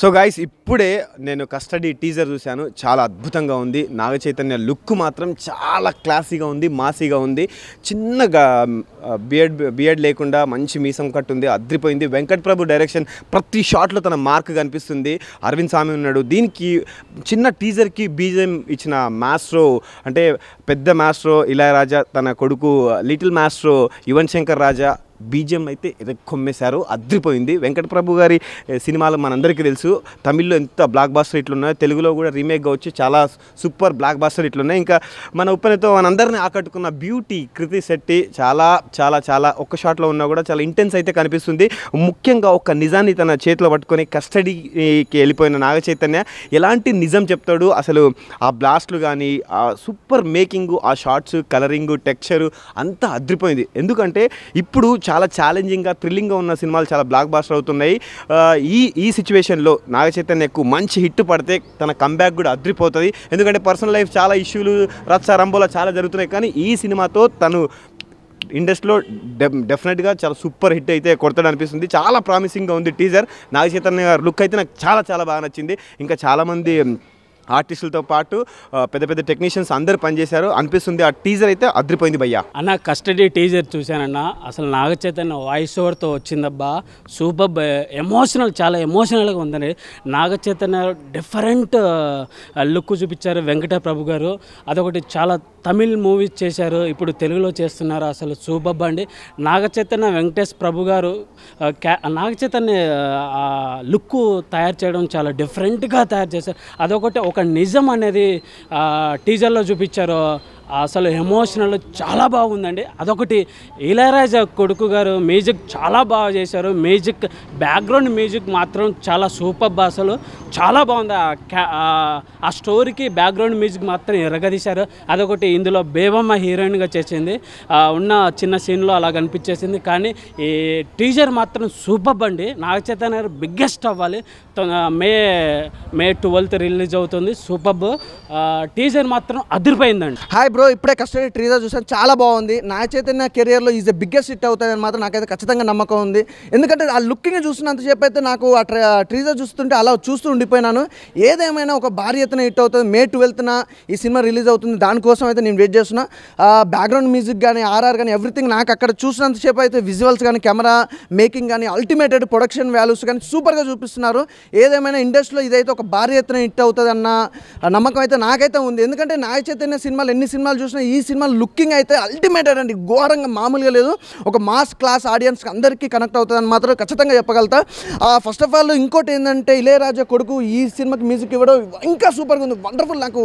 so guys ఇప్పుడే నేను custody teaser చూశాను చాలా అద్భుతంగా ఉంది నాగ చైతన్య లుక్ మాత్రం చాలా క్లాసీగా ఉంది మాసీగా ఉంది చిన్నగా బియర్డ్ బియర్డ్ లేకుండా మంచి మీసం కట్టు ఉంది అద్రిపోయింది వెంకట్ ప్రభు డైరెక్షన్ ప్రతి షాట్లో తన మార్క్ కనిపిస్తుంది అరవింద్ స్వామి ఉన్నాడు దీనికి చిన్న టీజర్కి బీజం ఇచ్చిన మాస్ట్రో అంటే పెద్ద మాస్ట్రో ఇలయరాజా తన కొడుకు little maestro Yuvan Shankar Raja BGM అయితే రెక్కొమ్మేశారు అద్రిపోయింది వెంకటప్రభు గారి సినిమాలు మనందరికీ తెలుసు తమిళ్లో ఎంత బ్లాక్ బాస్టర్ ఇట్లున్నాయో తెలుగులో కూడా రీమేక్గా వచ్చి చాలా సూపర్ బ్లాక్ బాస్టర్ ఇట్లున్నాయి ఇంకా మన ఉప్పనితో మనందరినీ ఆకట్టుకున్న బ్యూటీ కృతి శెట్టి చాలా చాలా చాలా ఒక్క షాట్లో ఉన్నా కూడా చాలా ఇంటెన్స్ అయితే కనిపిస్తుంది ముఖ్యంగా ఒక నిజాన్ని తన చేతిలో పట్టుకొని కస్టడీకి వెళ్ళిపోయిన నాగ చైతన్య ఎలాంటి నిజం చెప్తాడు అసలు ఆ బ్లాస్ట్లు కానీ ఆ సూపర్ మేకింగ్ ఆ షార్ట్స్ కలరింగు టెక్స్చరు అంతా అద్రిపోయింది ఎందుకంటే ఇప్పుడు చాలా చాలా ఛాలెంజింగ్గా థ్రిల్లింగ్గా ఉన్న సినిమాలు చాలా బ్లాక్ బాస్టర్ అవుతున్నాయి ఈ ఈ సిచ్యువేషన్లో నాగ చైతన్యకు మంచి హిట్ పడితే తన కంబ్యాక్ కూడా అద్రిపోతుంది ఎందుకంటే పర్సనల్ లైఫ్ చాలా ఇష్యూలు రచ్చ రంబోలా చాలా జరుగుతున్నాయి కానీ ఈ సినిమాతో తను ఇండస్ట్రీలో డె డెఫినెట్గా చాలా సూపర్ హిట్ అయితే కొడతాడు అనిపిస్తుంది చాలా ప్రామిసింగ్గా ఉంది టీజర్ నాగ చైతన్య లుక్ అయితే నాకు చాలా చాలా బాగా నచ్చింది ఇంకా చాలామంది ఆర్టిస్టులతో పాటు పెద్ద పెద్ద టెక్నీషియన్స్ అందరు పనిచేశారు అనిపిస్తుంది ఆ టీజర్ అయితే అద్రిపోయింది భయ్యా అన్న కస్టడీ టీజర్ చూశానన్న అసలు చైతన్య వాయిస్ ఓవర్తో వచ్చిందబ్బా సూపర్ ఎమోషనల్ చాలా ఎమోషనల్గా ఉందండి చైతన్య డిఫరెంట్ లుక్ చూపించారు వెంకట ప్రభు గారు అదొకటి చాలా తమిళ్ మూవీస్ చేశారు ఇప్పుడు తెలుగులో చేస్తున్నారు అసలు సూపర్ అండి చైతన్య వెంకటేష్ ప్రభు గారు చైతన్య లుక్ తయారు చేయడం చాలా డిఫరెంట్గా తయారు చేశారు అదొకటి ఒక నిజం అనేది టీజర్లో చూపించారు అసలు ఎమోషనల్ చాలా బాగుందండి అదొకటి ఇళయరాజా కొడుకు గారు మ్యూజిక్ చాలా బాగా చేశారు మ్యూజిక్ బ్యాక్గ్రౌండ్ మ్యూజిక్ మాత్రం చాలా సూపర్ అసలు చాలా బాగుంది ఆ స్టోరీకి బ్యాక్గ్రౌండ్ మ్యూజిక్ మాత్రం ఎరగదీశారు అదొకటి ఇందులో బేబమ్మ హీరోయిన్గా చేసింది ఉన్న చిన్న సీన్లో అలా కనిపించేసింది కానీ ఈ టీజర్ మాత్రం సూపర్ అండి నాగ గారు బిగ్గెస్ట్ అవ్వాలి మే మే ట్వెల్త్ రిలీజ్ అవుతుంది సూపర్ టీజర్ మాత్రం అదిరిపోయిందండి హాయ్ బ్రో బ్రో ఇప్పుడే కస్టడీ ట్రీజర్ చూసాను చాలా బాగుంది నా చైతన్య కెరియర్లో ఈజ్ ద బిగ్గెస్ట్ హిట్ అని మాత్రం నాకైతే ఖచ్చితంగా నమ్మకం ఉంది ఎందుకంటే ఆ లుకింగ్ చూసినంతసేపు అయితే నాకు ఆ ట్రీజర్ చూస్తుంటే అలా చూస్తూ ఉండిపోయినాను ఏదేమైనా ఒక భారీ ఎత్తున హిట్ అవుతుంది మే ట్వెల్త్న ఈ సినిమా రిలీజ్ అవుతుంది దానికోసం అయితే నేను వెయిట్ చేస్తున్నా బ్యాక్గ్రౌండ్ మ్యూజిక్ కానీ ఆర్ఆర్ కానీ ఎవ్రీథింగ్ నాకు అక్కడ చూసినంతసేపు అయితే విజువల్స్ కానీ కెమెరా మేకింగ్ కానీ అల్టిమేటెడ్ ప్రొడక్షన్ వాల్యూస్ కానీ సూపర్గా చూపిస్తున్నారు ఏదేమైనా ఇండస్ట్రీలో ఇదైతే ఒక భారీ ఎత్తున హిట్ అవుతుంది అన్న నమ్మకం అయితే నాకైతే ఉంది ఎందుకంటే నాయ చైతన్య సినిమాలు ఎన్ని సినిమా సినిమాలు చూసినా ఈ సినిమా లుకింగ్ అయితే అల్టిమేట్ అండి ఘోరంగా మామూలుగా లేదు ఒక మాస్ క్లాస్ ఆడియన్స్కి అందరికీ కనెక్ట్ అవుతుందని మాత్రం ఖచ్చితంగా చెప్పగలుగుతా ఫస్ట్ ఆఫ్ ఆల్ ఇంకోటి ఏంటంటే ఇళయరాజా కొడుకు ఈ సినిమాకి మ్యూజిక్ ఇవ్వడం ఇంకా సూపర్గా ఉంది వండర్ఫుల్ నాకు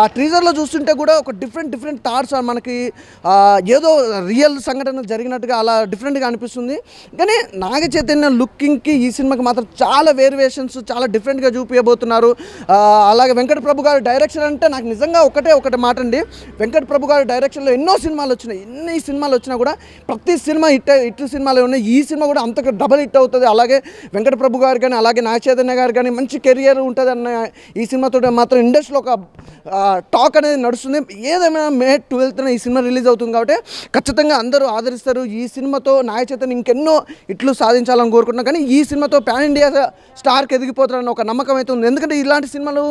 ఆ ట్రీజర్లో చూస్తుంటే కూడా ఒక డిఫరెంట్ డిఫరెంట్ థాట్స్ మనకి ఏదో రియల్ సంఘటన జరిగినట్టుగా అలా డిఫరెంట్గా అనిపిస్తుంది కానీ నాగ చైతన్య లుకింగ్కి ఈ సినిమాకి మాత్రం చాలా వేరియేషన్స్ చాలా డిఫరెంట్గా చూపించబోతున్నారు అలాగే వెంకట ప్రభు గారు డైరెక్షన్ అంటే నాకు నిజంగా ఒకటే ఒకటి మాట అండి వెంకట ప్రభు గారి డైరెక్షన్లో ఎన్నో సినిమాలు వచ్చినాయి ఎన్ని సినిమాలు వచ్చినా కూడా ప్రతి సినిమా హిట్ హిట్ సినిమాలు ఉన్నాయి ఈ సినిమా కూడా అంత డబల్ హిట్ అవుతుంది అలాగే వెంకట ప్రభు గారు కానీ అలాగే నాగచైతన్య గారు కానీ మంచి కెరియర్ ఉంటుంది అన్న ఈ సినిమాతో మాత్రం ఇండస్ట్రీలో ఒక టాక్ అనేది నడుస్తుంది ఏదైనా మే ట్వెల్త్న ఈ సినిమా రిలీజ్ అవుతుంది కాబట్టి ఖచ్చితంగా అందరూ ఆదరిస్తారు ఈ సినిమాతో నాగచైతన్య ఇంకెన్నో ఇట్లు సాధించాలని కోరుకుంటున్నాం కానీ ఈ సినిమాతో పాన్ ఇండియా స్టార్కి ఎదిగిపోతారని ఒక నమ్మకం అయితే ఉంది ఎందుకంటే ఇలాంటి సినిమాలు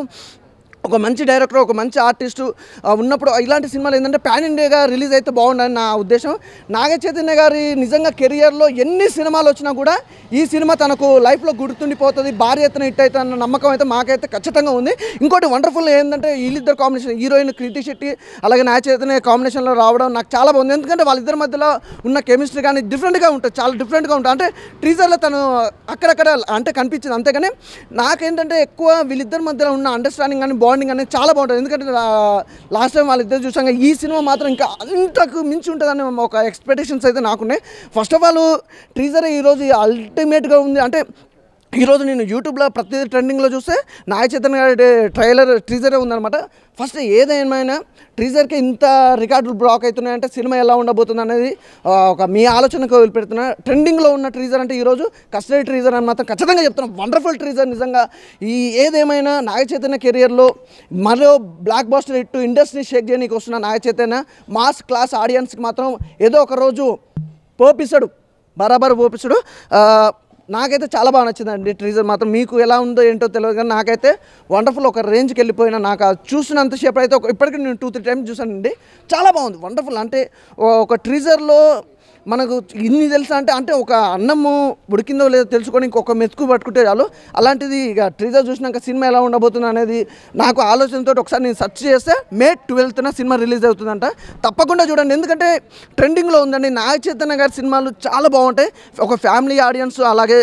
ఒక మంచి డైరెక్టర్ ఒక మంచి ఆర్టిస్టు ఉన్నప్పుడు ఇలాంటి సినిమాలు ఏంటంటే ప్యాన్ ఇండియాగా రిలీజ్ అయితే బాగుండని నా ఉద్దేశం నాగ చైతన్య గారి నిజంగా కెరియర్లో ఎన్ని సినిమాలు వచ్చినా కూడా ఈ సినిమా తనకు లైఫ్లో గుర్తుండిపోతుంది భార్య ఎత్తున హిట్ అవుతుంది అన్న నమ్మకం అయితే మాకైతే ఖచ్చితంగా ఉంది ఇంకోటి వండర్ఫుల్ ఏంటంటే వీళ్ళిద్దరు కాంబినేషన్ హీరోయిన్ క్రీటి శెట్టి అలాగే నాగ చైతన్య కాంబినేషన్లో రావడం నాకు చాలా బాగుంది ఎందుకంటే వాళ్ళిద్దరి మధ్యలో ఉన్న కెమిస్ట్రీ కానీ డిఫరెంట్గా ఉంటుంది చాలా డిఫరెంట్గా ఉంటుంది అంటే టీజర్లో తను అక్కడక్కడ అంటే కనిపించింది అంతేగాని నాకేంటంటే ఎక్కువ వీళ్ళిద్దరి మధ్యలో ఉన్న అండర్స్టాండింగ్ కానీ బాండింగ్ బాండింగ్ అనేది చాలా బాగుంటుంది ఎందుకంటే లాస్ట్ టైం వాళ్ళిద్దరు చూసాక ఈ సినిమా మాత్రం ఇంకా అంతకు మించి ఉంటుందని ఒక ఎక్స్పెక్టేషన్స్ అయితే నాకున్నాయి ఫస్ట్ ఆఫ్ ఆల్ ట్రీజర్ ఈరోజు అల్టిమేట్గా ఉంది అంటే ఈరోజు నేను యూట్యూబ్లో ప్రతి ట్రెండింగ్లో చూస్తే నాగ చైతన్య గారి ట్రైలర్ ట్రీజరే ఉందనమాట ఫస్ట్ ఏదేమైనా ట్రీజర్కి ఇంత రికార్డులు బ్లాక్ అవుతున్నాయంటే సినిమా ఎలా ఉండబోతుంది అనేది ఒక మీ ఆలోచనకు వదిలిపెడుతున్నా ట్రెండింగ్లో ఉన్న ట్రీజర్ అంటే ఈరోజు కస్టడీ ట్రీజర్ అని మాత్రం ఖచ్చితంగా చెప్తున్నాం వండర్ఫుల్ ట్రీజర్ నిజంగా ఈ ఏదేమైనా నాగ చైతన్య కెరియర్లో మరో blockbuster hit industry shake చేయడానికి వస్తున్న నాగ చైతన్య మాస్ క్లాస్ ఆడియన్స్కి మాత్రం ఏదో ఒక రోజు పోపిస్తాడు బరాబర్ పోపిస్తాడు నాకైతే చాలా బాగా నచ్చిందండి ట్రీజర్ మాత్రం మీకు ఎలా ఉందో ఏంటో తెలియదు కానీ నాకైతే వండర్ఫుల్ ఒక రేంజ్కి వెళ్ళిపోయిన నాకు చూసినంతసేపు అయితే ఒక ఇప్పటికీ నేను టూ త్రీ టైమ్స్ చూసానండి చాలా బాగుంది వండర్ఫుల్ అంటే ఒక ట్రీజర్లో మనకు ఇన్ని తెలుసా అంటే అంటే ఒక అన్నము ఉడికిందో లేదో తెలుసుకొని ఇంకొక మెతుకు పట్టుకుంటే చాలు అలాంటిది ఇక ట్రీజర్ చూసినాక సినిమా ఎలా ఉండబోతుంది అనేది నాకు ఆలోచనతో ఒకసారి నేను సెర్చ్ చేస్తే మే ట్వెల్త్న సినిమా రిలీజ్ అవుతుందంట తప్పకుండా చూడండి ఎందుకంటే ట్రెండింగ్లో ఉందండి నాగ చైతన్య గారి సినిమాలు చాలా బాగుంటాయి ఒక ఫ్యామిలీ ఆడియన్స్ అలాగే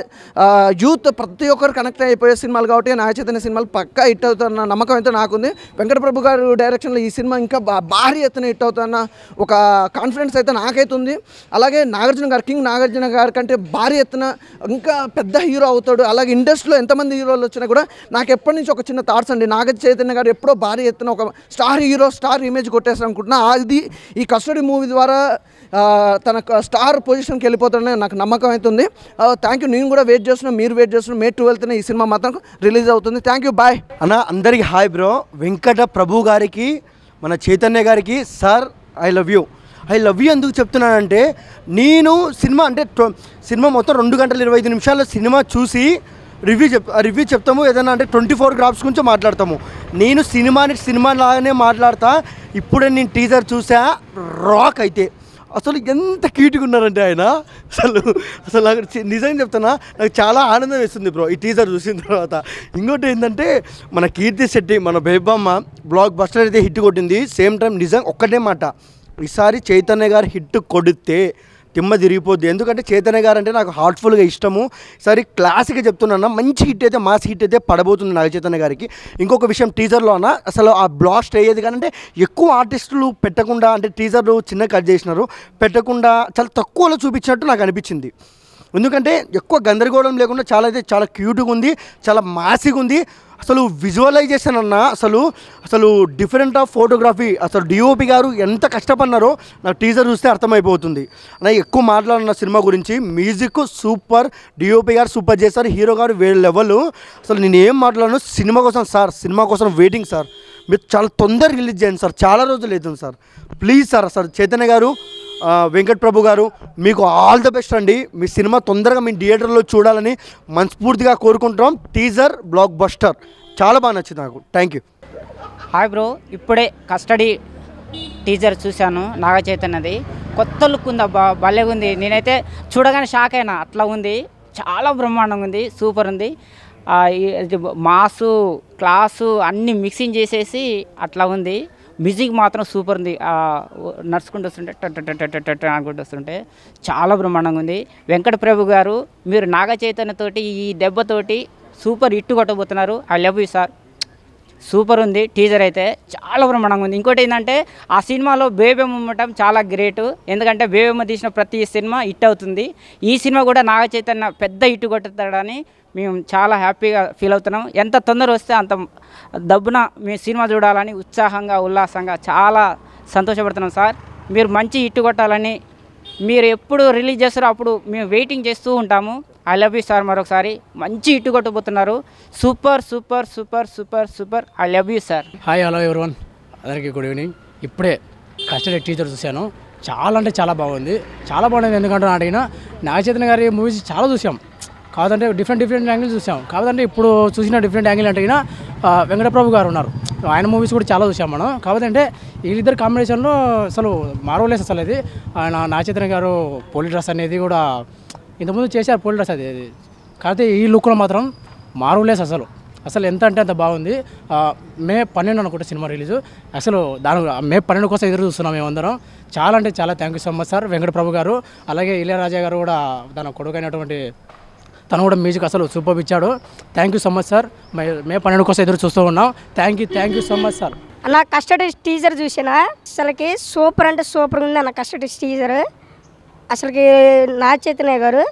యూత్ ప్రతి ఒక్కరు కనెక్ట్ అయిపోయే సినిమాలు కాబట్టి నాగ చైతన్య సినిమాలు పక్కా హిట్ అవుతున్న నమ్మకం అయితే నాకుంది వెంకటప్రభు గారు డైరెక్షన్లో ఈ సినిమా ఇంకా భారీ ఎత్తున హిట్ అవుతున్న ఒక కాన్ఫిడెన్స్ అయితే నాకైతుంది అలాగే అలాగే నాగార్జున గారు కింగ్ నాగార్జున గారి కంటే భారీ ఎత్తున ఇంకా పెద్ద హీరో అవుతాడు అలాగే ఇండస్ట్రీలో ఎంతమంది హీరోలు వచ్చినా కూడా నాకు ఎప్పటి నుంచి ఒక చిన్న థాట్స్ అండి నాగ చైతన్య గారు ఎప్పుడో భారీ ఎత్తున ఒక స్టార్ హీరో స్టార్ ఇమేజ్ కొట్టేస్తారు అనుకుంటున్నా అది ఈ కస్టడీ మూవీ ద్వారా తన స్టార్ పొజిషన్కి వెళ్ళిపోతాడని నాకు నమ్మకం అవుతుంది థ్యాంక్ యూ నేను కూడా వెయిట్ చేస్తున్నాను మీరు వెయిట్ చేస్తున్నాను మే ట్వెల్త్న ఈ సినిమా మాత్రం రిలీజ్ అవుతుంది థ్యాంక్ యూ బాయ్ అన్న అందరికీ హాయ్ బ్రో వెంకట ప్రభు గారికి మన చైతన్య గారికి sir I love you I love you ఎందుకు చెప్తున్నానంటే నేను సినిమా అంటే సినిమా మొత్తం రెండు గంటల ఇరవై ఐదు నిమిషాల్లో సినిమా చూసి రివ్యూ చెప్ రివ్యూ చెప్తాము ఏదైనా అంటే ట్వంటీ ఫోర్ గ్రాఫ్స్ గురించి మాట్లాడతాము నేను సినిమాని సినిమా లాగానే మాట్లాడతా ఇప్పుడే నేను టీజర్ చూసా రాక్ అయితే అసలు ఎంత క్యూట్గా ఉన్నారంటే ఆయన అసలు అసలు నాకు నిజంగా చెప్తున్నా నాకు చాలా ఆనందం వేస్తుంది బ్రో ఈ టీజర్ చూసిన తర్వాత ఇంకోటి ఏంటంటే మన కీర్తి శెట్టి మన బేబమ్మ బ్లాక్ బస్టర్ అయితే హిట్ కొట్టింది సేమ్ టైం నిజం ఒక్కటే మాట ఈసారి చైతన్య గారు హిట్ కొడితే తిమ్మ తిరిగిపోద్ది ఎందుకంటే చైతన్య గారు అంటే నాకు హార్ట్ఫుల్గా ఇష్టము సరే క్లాసిక్గా చెప్తున్నా మంచి హిట్ అయితే మాస్ హిట్ అయితే పడబోతుంది నాగ చైతన్య గారికి ఇంకొక విషయం టీజర్లో అన్న అసలు ఆ బ్లాస్ట్ అయ్యేది కానీ ఎక్కువ ఆర్టిస్టులు పెట్టకుండా అంటే టీజర్లు చిన్న కట్ చేసినారు పెట్టకుండా చాలా తక్కువలో చూపించినట్టు నాకు అనిపించింది ఎందుకంటే ఎక్కువ గందరగోళం లేకుండా చాలా అయితే చాలా క్యూట్గా ఉంది చాలా మాసిగా ఉంది అసలు విజువలైజేషన్ అన్న అసలు అసలు డిఫరెంట్ ఆఫ్ ఫోటోగ్రఫీ అసలు డిఓపి గారు ఎంత కష్టపడినారో నాకు టీజర్ చూస్తే అర్థమైపోతుంది అలా ఎక్కువ మాట్లాడిన సినిమా గురించి మ్యూజిక్ సూపర్ డిఓపి గారు సూపర్ చేశారు హీరో గారు వేరే లెవెల్ అసలు నేను ఏం మాట్లాడను సినిమా కోసం సార్ సినిమా కోసం వెయిటింగ్ సార్ మీరు చాలా తొందరగా రిలీజ్ చేయండి సార్ చాలా రోజులు అవుతుంది సార్ ప్లీజ్ సార్ అసలు చైతన్య గారు వెంకట్ ప్రభు గారు మీకు ఆల్ ద బెస్ట్ అండి మీ సినిమా తొందరగా మీ థియేటర్లో చూడాలని మనస్ఫూర్తిగా కోరుకుంటున్నాం టీజర్ బ్లాక్ బస్టర్ చాలా బాగా నచ్చింది నాకు థ్యాంక్ యూ హాయ్ బ్రో ఇప్పుడే కస్టడీ టీజర్ చూశాను నాగ చైతన్యది కొత్త లుక్ ఉందా బా భలే ఉంది నేనైతే చూడగానే షాక్ అయినా అట్లా ఉంది చాలా బ్రహ్మాండంగా ఉంది సూపర్ ఉంది మాసు క్లాసు అన్నీ మిక్సింగ్ చేసేసి అట్లా ఉంది మ్యూజిక్ మాత్రం సూపర్ ఉంది నడుచుకుంటూ వస్తుంటే టట్ అనుకుంటూ వస్తుంటే చాలా బ్రహ్మాండంగా ఉంది వెంకట ప్రభు గారు మీరు నాగ చైతన్యతోటి ఈ దెబ్బతోటి సూపర్ ఇట్టు కొట్టబోతున్నారు I love you sir super ఉంది టీజర్ అయితే చాలా బ్రహ్మాండంగా ఉంది ఇంకోటి ఏంటంటే ఆ సినిమాలో బేబెమ్మ ఉండటం చాలా గ్రేటు ఎందుకంటే బేబెమ్మ తీసిన ప్రతి సినిమా హిట్ అవుతుంది ఈ సినిమా కూడా నాగ చైతన్య పెద్ద హిట్ కొట్టుతాడని మేము చాలా హ్యాపీగా ఫీల్ అవుతున్నాం ఎంత తొందర వస్తే అంత దబ్బున మేము సినిమా చూడాలని ఉత్సాహంగా ఉల్లాసంగా చాలా సంతోషపడుతున్నాం సార్ మీరు మంచి హిట్ కొట్టాలని మీరు ఎప్పుడు రిలీజ్ చేస్తారో అప్పుడు మేము వెయిటింగ్ చేస్తూ ఉంటాము ఐ లవ్ యూ సార్ మరొకసారి మంచి ఇటు కొట్టబోతున్నారు super super super super super I love you sir hi hello one అందరికీ గుడ్ ఈవినింగ్ ఇప్పుడే కస్టడీ టీచర్ చూశాను చాలా అంటే చాలా బాగుంది చాలా బాగుంది ఎందుకంటే అడిగిన నాగచైతన్ గారి మూవీస్ చాలా చూసాం కాదంటే డిఫరెంట్ డిఫరెంట్ యాంగిల్ చూసాం కాదంటే ఇప్పుడు చూసిన డిఫరెంట్ యాంగిల్ అంటే వెంకటప్రభు గారు ఉన్నారు ఆయన మూవీస్ కూడా చాలా చూసాం మనం కాబట్టి అంటే వీళ్ళిద్దరు కాంబినేషన్లో అసలు మారవలేస్ అసలు అది ఆయన నాచిత్ర గారు పోలీ డ్రెస్ అనేది కూడా ఇంతకుముందు చేశారు పోలీ డ్రెస్ అది కాకపోతే ఈ లుక్లో మాత్రం మారవలేస్ అసలు అసలు ఎంత అంటే అంత బాగుంది మే పన్నెండు అనుకుంటే సినిమా రిలీజ్ అసలు దాని మే పన్నెండు కోసం ఎదురు చూస్తున్నాం మేమందరం చాలా అంటే చాలా thank you so much sir Venkat Prabhu garu అలాగే ఇళయరాజా గారు కూడా తన కొడుకైనటువంటి తను కూడా మ్యూజిక్ అసలు సూపర్ ఇచ్చాడు thank you so much sir May పన్నెండు కోసం ఎదురు చూస్తూ ఉన్నాం thank you thank you so much sir నా కస్టడీ టీజర్ చూసిన అసలుకి సూపర్ అంటే సూపర్గా ఉంది అన్న కస్టడీ టీజర్ అసలుకి నా చైతన్య గారు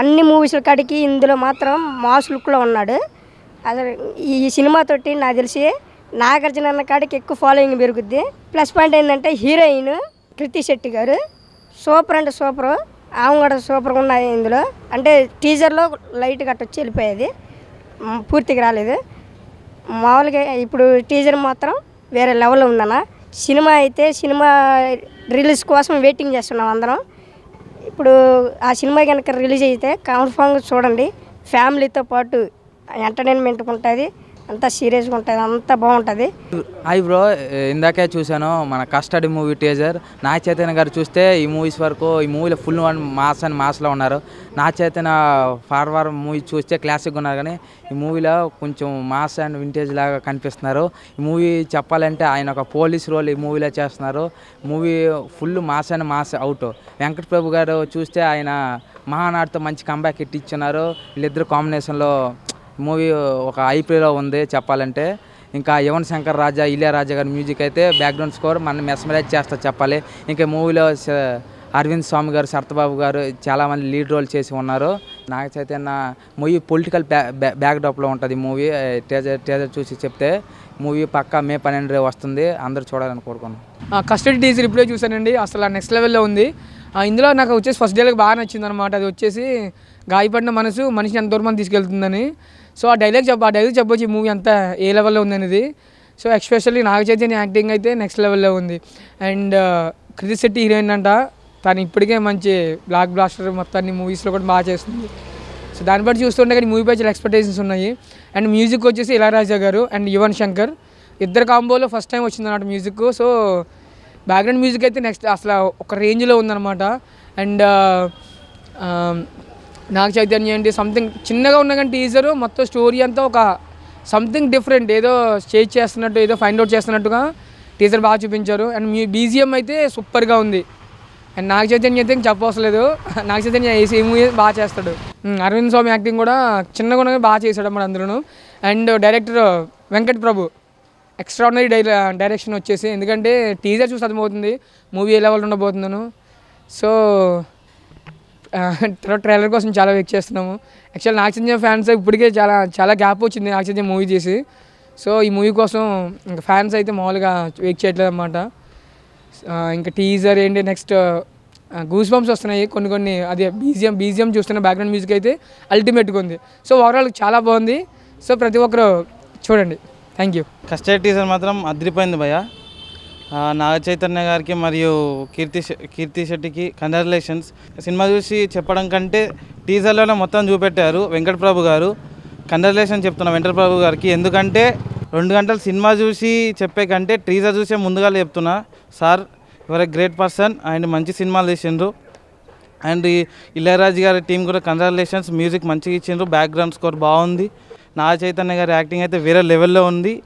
అన్ని మూవీస్ల కాడికి ఇందులో మాత్రం మాస్ లుక్లో ఉన్నాడు అసలు ఈ సినిమాతోటి నాకు తెలిసి నాగార్జున అన్న కాడికి ఎక్కువ ఫాలోయింగ్ పెరుగుద్ది ప్లస్ పాయింట్ ఏంటంటే హీరోయిన్ కృతి శెట్టి గారు సూపర్ అంటే సూపరు ఆమె కూడా సూపర్గా ఉన్నాయి ఇందులో అంటే టీజర్లో లైట్ గట్ట వచ్చి వెళ్ళిపోయేది పూర్తిగా రాలేదు మామూలుగా ఇప్పుడు టీజర్ మాత్రం వేరే లెవెల్లో ఉందన్న సినిమా అయితే సినిమా రిలీజ్ కోసం వెయిటింగ్ చేస్తున్నాం అందరం ఇప్పుడు ఆ సినిమా కనుక రిలీజ్ అయితే కన్ఫామ్గా చూడండి ఫ్యామిలీతో పాటు ఎంటర్టైన్మెంట్ ఉంటుంది అంతా సీరియస్గా ఉంటుంది అంత బాగుంటుంది హాయ్ బ్రో ఇందాకే చూశాను మన కస్టడీ మూవీ టీజర్ నా చైతన్య గారు చూస్తే ఈ మూవీస్ వరకు ఈ మూవీలో ఫుల్ మాస్ అని మాస్లో ఉన్నారు నా చైతన్య ఫార్వర్ మూవీ చూస్తే క్లాసిక్గా ఉన్నారు కానీ ఈ మూవీలో కొంచెం మాస్ అండ్ వింటేజ్ లాగా కనిపిస్తున్నారు ఈ మూవీ చెప్పాలంటే ఆయన ఒక పోలీస్ రోల్ ఈ మూవీలో చేస్తున్నారు movie full mass and mass out Venkata Prabhu గారు చూస్తే ఆయన మహానాడుతో మంచి కంబ్యాక్ ఇట్టించున్నారు వీళ్ళిద్దరు కాంబినేషన్లో మూవీ ఒక ఐపీలో ఉంది చెప్పాలంటే ఇంకా యువన్ శంకర్ రాజా రాజా గారి మ్యూజిక్ అయితే బ్యాక్గ్రౌండ్ స్కోర్ మనం మెస్మరైజ్ చేస్తా చెప్పాలి ఇంకా మూవీలో అరవింద్ స్వామి గారు సర్తబాబు గారు చాలామంది లీడ్ రోల్ చేసి ఉన్నారు నాగ చైతన్య మూవీ పొలిటికల్ బ్యాక్డ్రాప్లో ఉంటుంది మూవీ టేజర్ టేజర్ చూసి చెప్తే మూవీ పక్కా మే పన్నెండు వస్తుంది అందరూ చూడాలని కోరుకున్నాం కస్టడీ డీస్ రిప్లై చూశానండి అసలు నెక్స్ట్ లెవెల్లో ఉంది ఇందులో నాకు వచ్చేసి ఫస్ట్ డేలకు బాగా నచ్చింది అనమాట అది వచ్చేసి గాయపడిన మనసు మనిషిని ఎంత దూరం తీసుకెళ్తుందని సో ఆ డైలాగ్ చెప్ప ఆ డైలాగ్ చెప్పొచ్చు ఈ మూవీ అంతా ఏ లెవెల్లో ఉందనేది so especially Naga Chaitanya acting అయితే నెక్స్ట్ లెవెల్లో ఉంది అండ్ క్రితి శెట్టి హీరోయిన్ అంట తను ఇప్పటికే మంచి బ్లాక్ బ్లాస్టర్ మొత్తాన్ని మూవీస్లో కూడా బాగా చేస్తుంది సో దాన్ని బట్టి చూస్తుంటే కానీ మూవీ పై చాలా ఎక్స్పెక్టేషన్స్ ఉన్నాయి అండ్ మ్యూజిక్ వచ్చేసి ఇలారాజా గారు అండ్ యువన్ శంకర్ ఇద్దరు కాంబోలో ఫస్ట్ టైం వచ్చింది అన్నమాట మ్యూజిక్ సో బ్యాక్గ్రౌండ్ మ్యూజిక్ అయితే నెక్స్ట్ అసలు ఒక రేంజ్లో ఉందన్నమాట అండ్ నాగ చైతన్య ఏంటి సంథింగ్ చిన్నగా ఉన్న కానీ టీజరు మొత్తం స్టోరీ అంతా ఒక సంథింగ్ డిఫరెంట్ ఏదో స్టేజ్ చేస్తున్నట్టు ఏదో ఫైండ్ అవుట్ చేస్తున్నట్టుగా టీజర్ బాగా చూపించారు అండ్ మీ బీజిఎం అయితే సూపర్గా ఉంది అండ్ నాగ చైతన్య అయితే చెప్పవసలేదు నాగ చైతన్య ఏ మూవీ బాగా చేస్తాడు అరవింద్ స్వామి యాక్టింగ్ కూడా చిన్నగా ఉన్నగా బాగా చేశాడు మన అందరూ and director Venkat Prabhu extraordinary డైర డైరెక్షన్ వచ్చేసి ఎందుకంటే టీజర్ చూసి అర్థమవుతుంది మూవీ ఏ లెవెల్ ఉండబోతుందను సో ట్రైలర్ కోసం చాలా వెయిట్ చేస్తున్నాము యాక్చువల్ నాగచైతన్య ఫ్యాన్స్ ఇప్పటికే చాలా చాలా గ్యాప్ వచ్చింది నాగచైతన్య మూవీ చేసి సో ఈ మూవీ కోసం ఇంకా ఫ్యాన్స్ అయితే మామూలుగా వెయిట్ చేయట్లేదు అనమాట ఇంకా టీజర్ ఏంటి నెక్స్ట్ గూస్ బంప్స్ వస్తున్నాయి కొన్ని కొన్ని అదే బీజిఎం బీజిఎం చూస్తున్న బ్యాక్గ్రౌండ్ మ్యూజిక్ అయితే అల్టిమేట్గా ఉంది సో ఓవరాల్ చాలా బాగుంది సో ప్రతి ఒక్కరు చూడండి థ్యాంక్ యూ కస్టర్డ్ టీజర్ మాత్రం అదిరిపోయింది భయ్య నాగచైతన్య గారికి మరియు కీర్తి కీర్తి శెట్టికి కంగ్రాచులేషన్స్ సినిమా చూసి చెప్పడం కంటే టీజర్లోనే మొత్తం చూపెట్టారు వెంకటప్రభు గారు కంగ్రాచులేషన్ చెప్తున్నాం వెంకటప్రభు గారికి ఎందుకంటే రెండు గంటలు సినిమా చూసి చెప్పే కంటే టీజర్ చూసే ముందుగా చెప్తున్నా sir ever a great person and మంచి సినిమాలు తీసిండ్రు అండ్ ఇళయరాజు గారి టీం కూడా కంగ్రాచులేషన్స్ మ్యూజిక్ మంచిగా ఇచ్చిండ్రు బ్యాక్గ్రౌండ్ స్కోర్ బాగుంది నాగచైతన్య చైతన్య గారి యాక్టింగ్ అయితే వేరే లెవెల్లో ఉంది